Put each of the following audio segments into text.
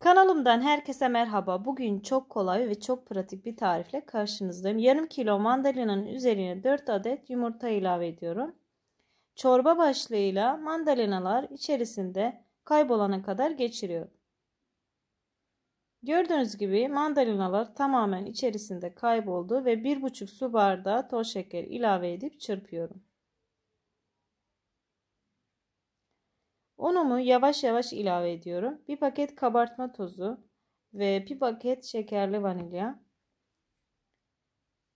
Kanalımdan herkese merhaba. Bugün çok kolay ve çok pratik bir tarifle karşınızdayım. Yarım kilo mandalinanın üzerine 4 adet yumurta ilave ediyorum. Çorba başlığıyla mandalinalar içerisinde kaybolana kadar geçiriyorum. Gördüğünüz gibi mandalinalar tamamen içerisinde kayboldu ve 1,5 su bardağı toz şeker ilave edip çırpıyorum. Unumu yavaş yavaş ilave ediyorum. Bir paket kabartma tozu ve bir paket şekerli vanilya.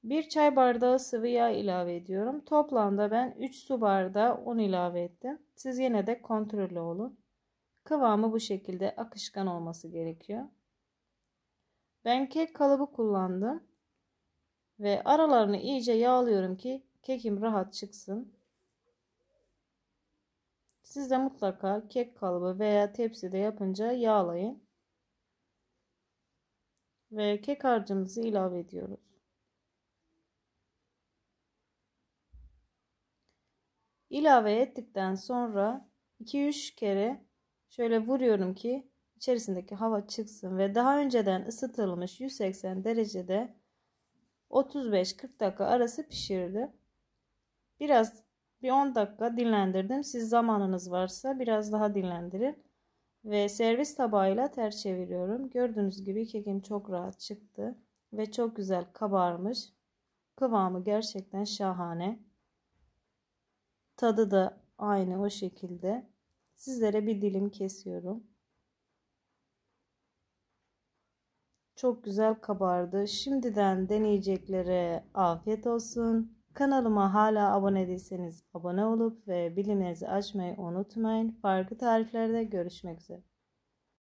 Bir çay bardağı sıvı yağ ilave ediyorum. Toplamda ben 3 su bardağı un ilave ettim. Siz yine de kontrollü olun. Kıvamı bu şekilde akışkan olması gerekiyor. Ben kek kalıbı kullandım. Ve aralarını iyice yağlıyorum ki kekim rahat çıksın. Siz de mutlaka kek kalıbı veya tepside yapınca yağlayın. Ve kek harcımızı ilave ediyoruz. ilave ettikten sonra 2-3 kere şöyle vuruyorum ki içerisindeki hava çıksın ve daha önceden ısıtılmış 180 derecede 35-40 dakika arası pişirdi. Biraz bir 10 dakika dinlendirdim. Siz zamanınız varsa biraz daha dinlendirin. Ve servis tabağıyla ters çeviriyorum. Gördüğünüz gibi kekim çok rahat çıktı. Ve çok güzel kabarmış. Kıvamı gerçekten şahane. Tadı da aynı o şekilde. Sizlere bir dilim kesiyorum. Çok güzel kabardı. Şimdiden deneyeceklere afiyet olsun. Kanalıma hala abone değilseniz abone olup ve bilimlerinizi açmayı unutmayın. Farklı tariflerde görüşmek üzere.